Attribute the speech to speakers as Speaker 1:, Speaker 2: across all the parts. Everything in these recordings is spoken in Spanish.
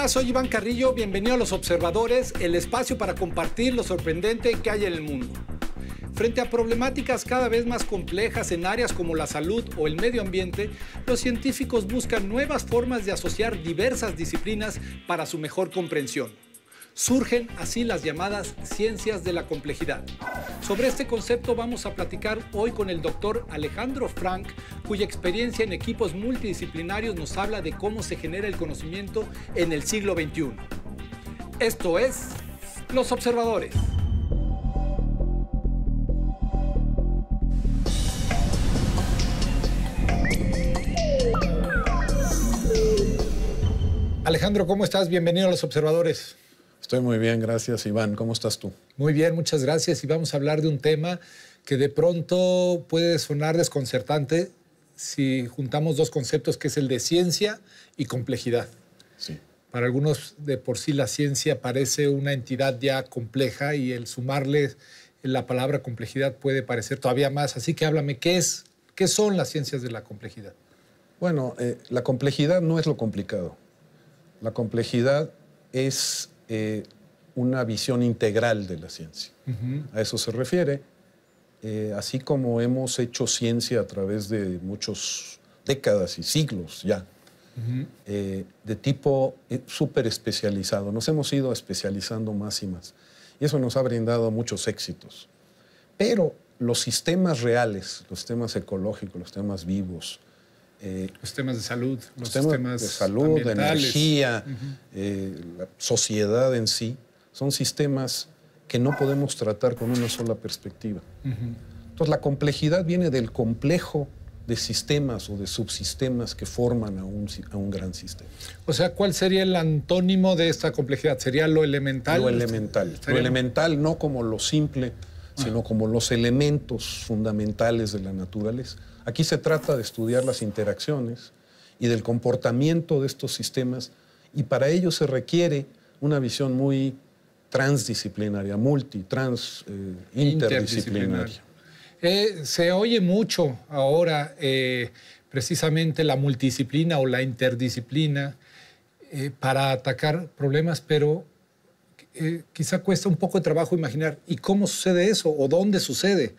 Speaker 1: Hola, soy Iván Carrillo, bienvenido a Los Observadores, el espacio para compartir lo sorprendente que hay en el mundo. Frente a problemáticas cada vez más complejas en áreas como la salud o el medio ambiente, los científicos buscan nuevas formas de asociar diversas disciplinas para su mejor comprensión. Surgen así las llamadas ciencias de la complejidad. Sobre este concepto vamos a platicar hoy con el doctor Alejandro Frank, cuya experiencia en equipos multidisciplinarios nos habla de cómo se genera el conocimiento en el siglo XXI. Esto es Los Observadores. Alejandro, ¿cómo estás? Bienvenido a Los Observadores. Estoy muy bien, gracias
Speaker 2: Iván. ¿Cómo estás tú?
Speaker 1: Muy bien, muchas gracias. Y vamos a hablar de un tema que de pronto puede sonar desconcertante si juntamos dos conceptos, que es el de ciencia y complejidad. Para algunos de por sí la ciencia parece una entidad ya compleja y el sumarle la palabra complejidad puede parecer todavía más. Así que háblame, ¿qué, es, qué son las ciencias de la complejidad?
Speaker 2: Bueno, eh, la complejidad no es lo complicado. La complejidad es eh, una visión integral de la ciencia. A eso se refiere. Eh, así como hemos hecho ciencia a través de muchas décadas y siglos ya, eh, de tipo súper especializado, nos hemos ido especializando más y más. Y eso nos ha brindado muchos éxitos. Pero los sistemas reales, los temas ecológicos, los temas vivos, eh, los temas de salud, los, temas, de salud, de energía, eh, la sociedad en sí, son sistemas que no podemos tratar con una sola perspectiva. Entonces la complejidad viene del complejo de sistemas o de subsistemas que forman a un, a un gran sistema. O sea, ¿cuál sería el antónimo de esta complejidad? ¿Sería lo elemental? Lo elemental. Lo elemental no como lo simple, ah. sino como los elementos fundamentales de la naturaleza. Aquí se trata de estudiar las interacciones y del comportamiento de estos sistemas y para ello se requiere una visión muy transdisciplinaria, multi, eh, interdisciplinaria.
Speaker 1: Eh, se oye mucho ahora eh, precisamente la multidisciplina o la interdisciplina para atacar problemas, pero quizá cuesta un poco de trabajo imaginar y cómo sucede eso o dónde sucede,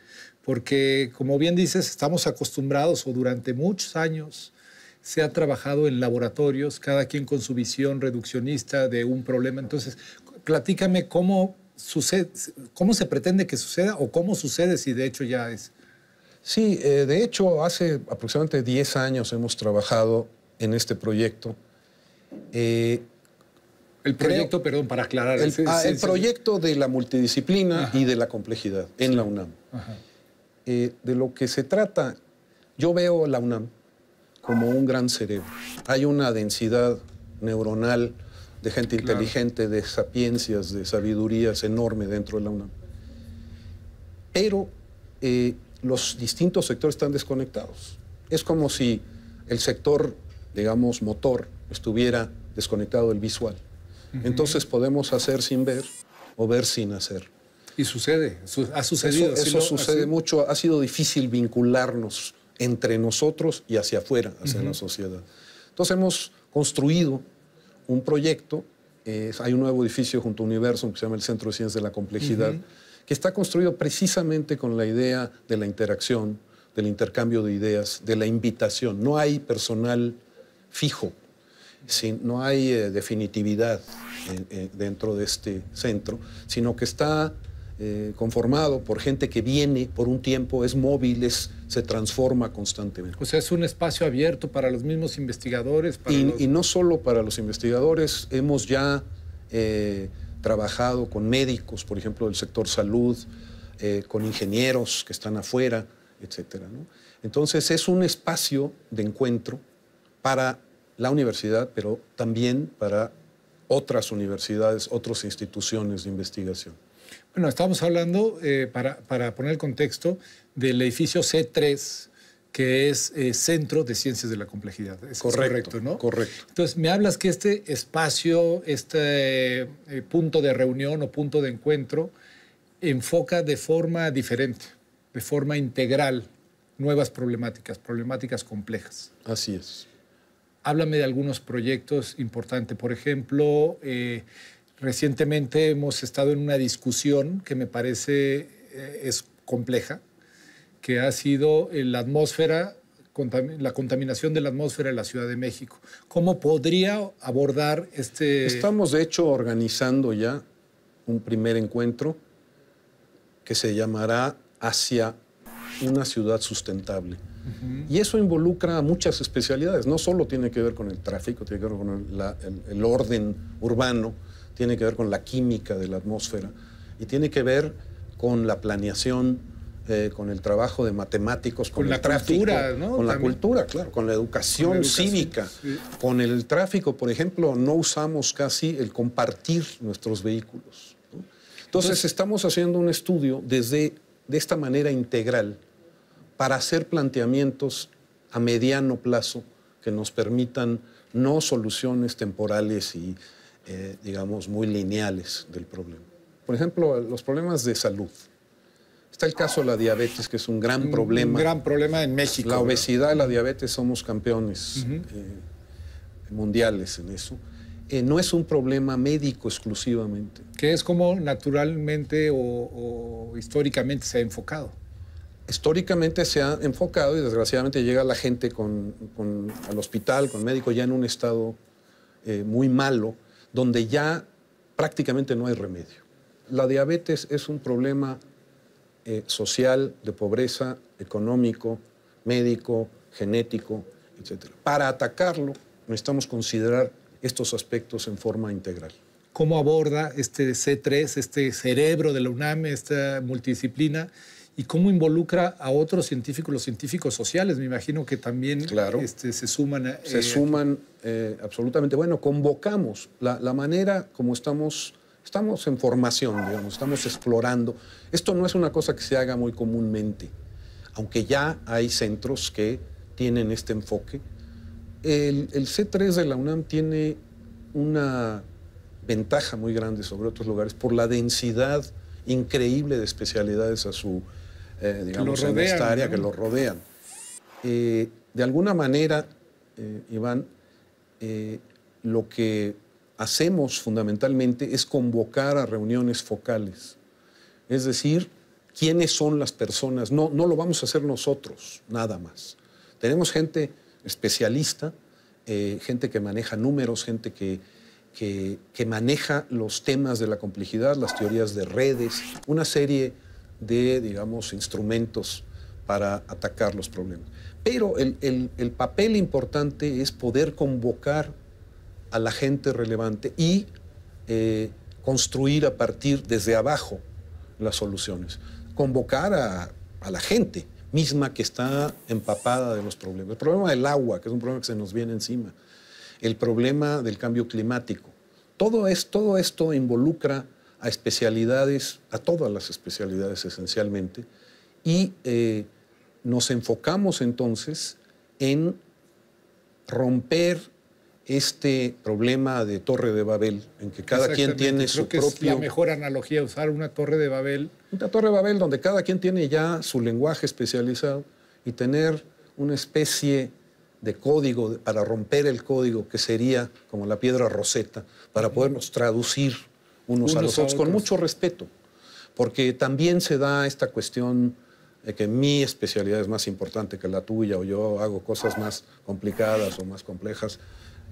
Speaker 1: porque como bien dices, estamos acostumbrados o durante muchos años se ha trabajado en laboratorios, cada quien con su visión reduccionista de un problema. Entonces, platícame cómo, sucede, cómo se pretende que suceda o cómo sucede si de hecho
Speaker 2: ya es. Sí, eh, de hecho, hace aproximadamente 10 años hemos trabajado en este proyecto. Eh, el proyecto, perdón, para aclarar. El, ah, proyecto de la multidisciplina y de la complejidad en la UNAM. Eh, de lo que se trata, yo veo la UNAM como un gran cerebro. Hay una densidad neuronal de gente inteligente, de sapiencias, de sabidurías enorme dentro de la UNAM. Pero eh, los distintos sectores están desconectados. Es como si el sector, digamos, motor, estuviera desconectado del visual. Entonces podemos hacer sin ver o ver sin hacer. Y sucede, ha sucedido. Eso, sucede mucho, ha sido difícil vincularnos entre nosotros y hacia afuera, hacia la sociedad. Entonces hemos construido un proyecto, eh, hay un nuevo edificio junto a Universo que se llama el Centro de Ciencias de la Complejidad, que está construido precisamente con la idea de la interacción, del intercambio de ideas, de la invitación. No hay personal fijo, no hay eh, definitividad eh, dentro de este centro, sino que está eh, conformado por gente que viene por un tiempo, es móvil, se transforma constantemente.
Speaker 1: O sea, es un espacio abierto para los mismos
Speaker 2: investigadores. y, no solo para los investigadores, hemos ya eh, trabajado con médicos, por ejemplo, del sector salud, eh, con ingenieros que están afuera, etc. Entonces, es un espacio de encuentro para la universidad, pero también para otras universidades, otras instituciones de investigación.
Speaker 1: Bueno, estamos hablando, eh, para, poner el contexto, del edificio C3, que es eh, Centro de Ciencias de la Complejidad. Correcto, ¿no? Correcto. Entonces, me hablas que este espacio, este eh, punto de reunión o punto de encuentro, enfoca de forma diferente, de forma integral, nuevas problemáticas, problemáticas complejas. Así es. Háblame de algunos proyectos importantes. Por ejemplo, Recientemente hemos estado en una discusión que me parece eh, es compleja, que ha sido eh, la atmósfera, la contaminación de la atmósfera de la Ciudad de
Speaker 2: México. ¿Cómo podría abordar este...? Estamos, de hecho, organizando ya un primer encuentro que se llamará hacia una ciudad sustentable. Y eso involucra muchas especialidades. No solo tiene que ver con el tráfico, tiene que ver con el orden urbano, tiene que ver con la química de la atmósfera y tiene que ver con la planeación, eh, con el trabajo de matemáticos, con, la cultura, con la cultura, claro, con la educación, cívica, con el tráfico, por ejemplo, no usamos casi el compartir nuestros vehículos. Entonces, Entonces estamos haciendo un estudio desde de esta manera integral para hacer planteamientos a mediano plazo que nos permitan no soluciones temporales y eh, digamos, muy lineales del problema. Por ejemplo, los problemas de salud. Está el caso de la diabetes, que es un gran problema. Un gran problema en México. La obesidad y la diabetes somos campeones eh, mundiales en eso. Eh, no es un problema médico exclusivamente. Que es como naturalmente o, históricamente se ha enfocado históricamente se ha enfocado y desgraciadamente llega la gente con, al hospital, con médico, ya en un estado muy malo, donde ya prácticamente no hay remedio. La diabetes es un problema eh, social, de pobreza, económico, médico, genético, etc. Para atacarlo necesitamos considerar estos aspectos en forma integral. ¿Cómo aborda
Speaker 1: este C3, este cerebro de la UNAM, esta multidisciplina? y cómo involucra
Speaker 2: a otros científicos, los científicos sociales, me imagino que también este, se suman. A, eh, se suman eh, absolutamente. Bueno, convocamos la, manera como estamos, estamos en formación, digamos, estamos explorando. Esto no es una cosa que se haga muy comúnmente, aunque ya hay centros que tienen este enfoque. el, el C3 de la UNAM tiene una ventaja muy grande sobre otros lugares por la densidad increíble de especialidades a su, eh, digamos, esta área que lo rodean. Eh, de alguna manera, eh, Iván, lo que hacemos fundamentalmente es convocar a reuniones focales. Es decir, quiénes son las personas. No, no lo vamos a hacer nosotros, nada más. Tenemos gente especialista, gente que maneja números, gente que, que, que, maneja los temas de la complejidad, las teorías de redes, una serie de, digamos, instrumentos para atacar los problemas. Pero el, papel importante es poder convocar a la gente relevante y eh, construir a partir desde abajo las soluciones. Convocar a, a la gente misma que está empapada de los problemas. El problema del agua, que es un problema que se nos viene encima. El problema del cambio climático. Todo, es, todo esto involucra a especialidades, a todas las especialidades esencialmente, y eh, nos enfocamos entonces en romper este problema de torre de Babel, en que cada quien tiene su que Es la mejor analogía, usar una torre de Babel. Una torre de Babel donde cada quien tiene ya su lenguaje especializado y tener una especie de código para romper el código que sería como la piedra roseta, para podernos traducir unos, a los otros, con mucho respeto, porque también se da esta cuestión de que mi especialidad es más importante que la tuya o yo hago cosas más complicadas o más complejas,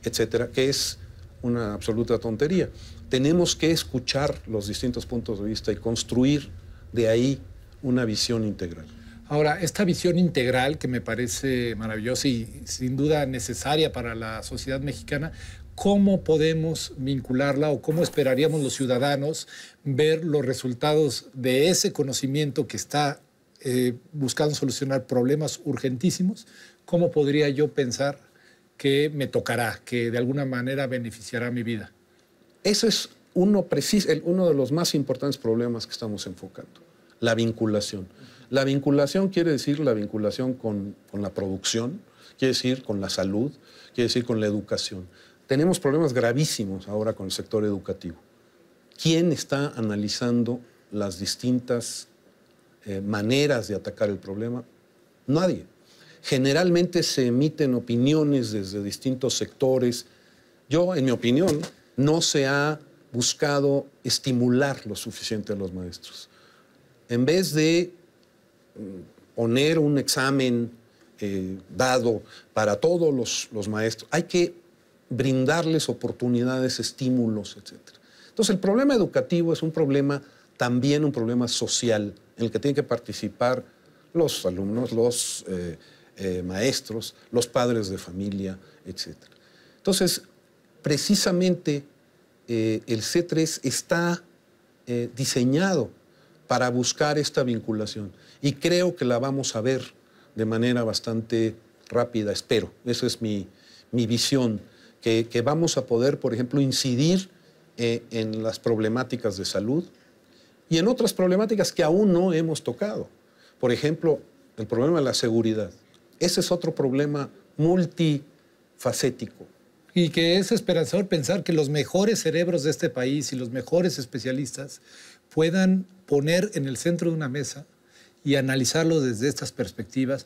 Speaker 2: etcétera, que es una absoluta tontería. Tenemos que escuchar los distintos puntos de vista y construir de ahí una visión integral.
Speaker 1: Ahora, esta visión integral que me parece maravillosa y sin duda necesaria para la sociedad mexicana, cómo podemos vincularla o cómo esperaríamos los ciudadanos ver los resultados de ese conocimiento que está eh, buscando solucionar problemas urgentísimos, cómo podría yo pensar que me
Speaker 2: tocará, que de alguna manera beneficiará mi vida. Eso es uno, uno de los más importantes problemas que estamos enfocando, la vinculación. La vinculación quiere decir la vinculación con la producción, quiere decir con la salud, quiere decir con la educación tenemos problemas gravísimos ahora con el sector educativo. ¿Quién está analizando las distintas eh, maneras de atacar el problema? Nadie. Generalmente se emiten opiniones desde distintos sectores. Yo, en mi opinión, no se ha buscado estimular lo suficiente a los maestros. En vez de mm, poner un examen eh, dado para todos los, los maestros, hay que brindarles oportunidades, estímulos, etc. Entonces, el problema educativo es un problema, también un problema social, en el que tienen que participar los alumnos, los eh, eh, maestros, los padres de familia, etc. Entonces, precisamente eh, el C3 está diseñado para buscar esta vinculación y creo que la vamos a ver de manera bastante rápida, espero. Esa es mi visión que, vamos a poder, por ejemplo, incidir eh, en las problemáticas de salud y en otras problemáticas que aún no hemos tocado. Por ejemplo, el problema de la seguridad. Ese es otro problema multifacético.
Speaker 1: Y que es esperanzador pensar que los mejores cerebros de este país y los mejores especialistas puedan poner en el centro de una mesa y analizarlo desde estas perspectivas,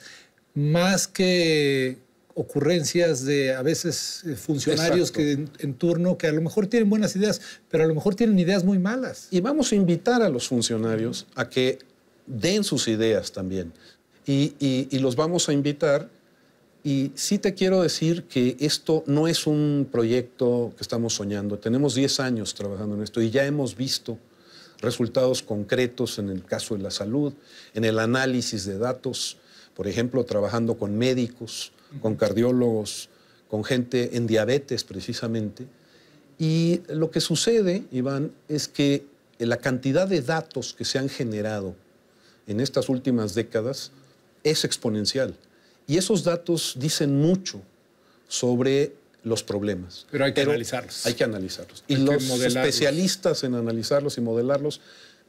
Speaker 1: más que ocurrencias de a veces eh, funcionarios que en, turno que a lo mejor tienen buenas ideas, pero a lo mejor tienen ideas muy
Speaker 2: malas. Y vamos a invitar a los funcionarios a que den sus ideas también. Y, y los vamos a invitar. Y sí te quiero decir que esto no es un proyecto que estamos soñando. Tenemos 10 años trabajando en esto y ya hemos visto resultados concretos en el caso de la salud, en el análisis de datos, por ejemplo, trabajando con médicos, con cardiólogos, con gente en diabetes precisamente. Y lo que sucede, Iván, es que la cantidad de datos que se han generado en estas últimas décadas es exponencial. Y esos datos dicen mucho sobre los problemas. Pero hay que analizarlos. Hay que analizarlos. y los especialistas en analizarlos y modelarlos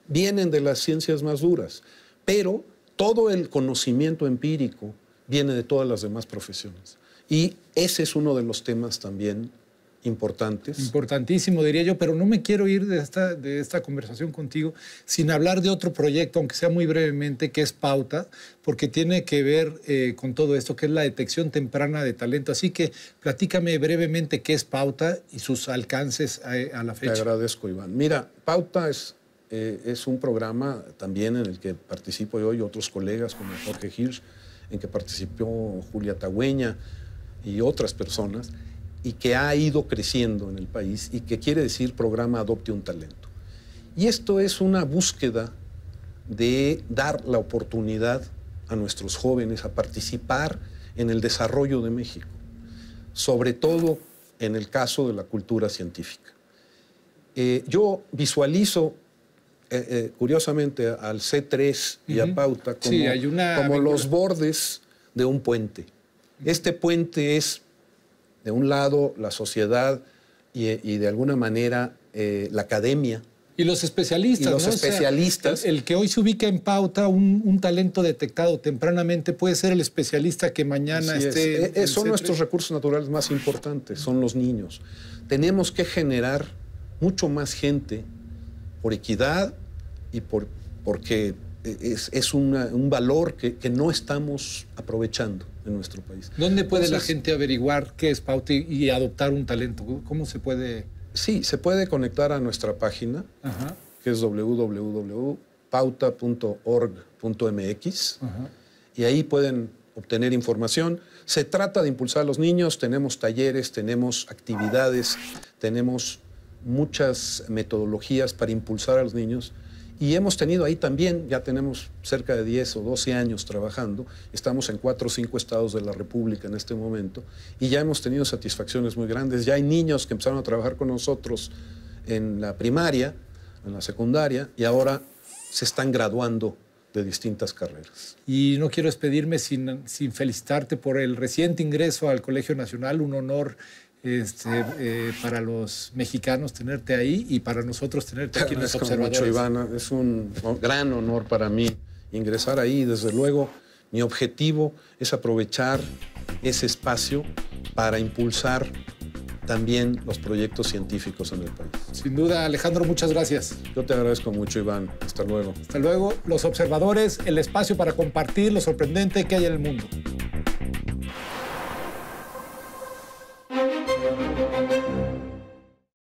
Speaker 2: vienen de las ciencias más duras. Pero todo el conocimiento empírico viene de todas las demás profesiones. Y ese es uno de los temas también importantes. Importantísimo, diría yo, pero no me quiero ir de esta, de
Speaker 1: esta conversación contigo sin hablar de otro proyecto, aunque sea muy brevemente, que es Pauta, porque tiene que ver eh, con todo esto, que es la detección temprana de talento. Así que platícame
Speaker 2: brevemente qué es Pauta y sus alcances a, la fecha. Te agradezco, Iván. Mira, Pauta es, eh, es un programa también en el que participo yo y otros colegas como Jorge Hirsch en que participó Julia Tagüeña y otras personas, y que ha ido creciendo en el país y que quiere decir programa Adopte un Talento. Y esto es una búsqueda de dar la oportunidad a nuestros jóvenes a participar en el desarrollo de México, sobre todo en el caso de la cultura científica. Eh, yo visualizo eh, eh, curiosamente, al C3 y a Pauta como, los bordes de un puente. Este puente es, de un lado, la sociedad y, de alguna manera eh, la academia. Y los
Speaker 1: especialistas. los especialistas. el, que hoy se ubica en pauta, un, talento detectado tempranamente, puede ser el especialista que mañana esté. son nuestros
Speaker 2: recursos naturales más importantes, son los niños. Tenemos que generar mucho más gente por equidad y por, porque es, un valor que, no estamos aprovechando en nuestro país. ¿Dónde puede la gente averiguar qué es Pauta y, adoptar un talento? ¿Cómo se puede...? Sí, se puede conectar a nuestra página, que es www.pauta.org.mx, y ahí pueden obtener información. Se trata de impulsar a los niños, tenemos talleres, tenemos actividades, tenemos muchas metodologías para impulsar a los niños y hemos tenido ahí también, ya tenemos cerca de 10 o 12 años trabajando, estamos en cuatro o cinco estados de la República en este momento y ya hemos tenido satisfacciones muy grandes, ya hay niños que empezaron a trabajar con nosotros en la primaria, en la secundaria y ahora se están graduando de distintas carreras.
Speaker 1: Y no quiero despedirme sin, sin felicitarte por el reciente ingreso al Colegio Nacional, un honor este, eh, para los mexicanos tenerte ahí y para nosotros tenerte aquí en los observadores. Ivana.
Speaker 2: Es un gran honor para mí ingresar ahí. Desde luego, mi objetivo es aprovechar ese espacio para impulsar también los proyectos científicos en el país. Sin duda, Alejandro, muchas gracias. Yo te agradezco mucho, Iván. Hasta luego. Hasta luego. Los observadores, el espacio para compartir lo
Speaker 1: sorprendente que hay en el mundo.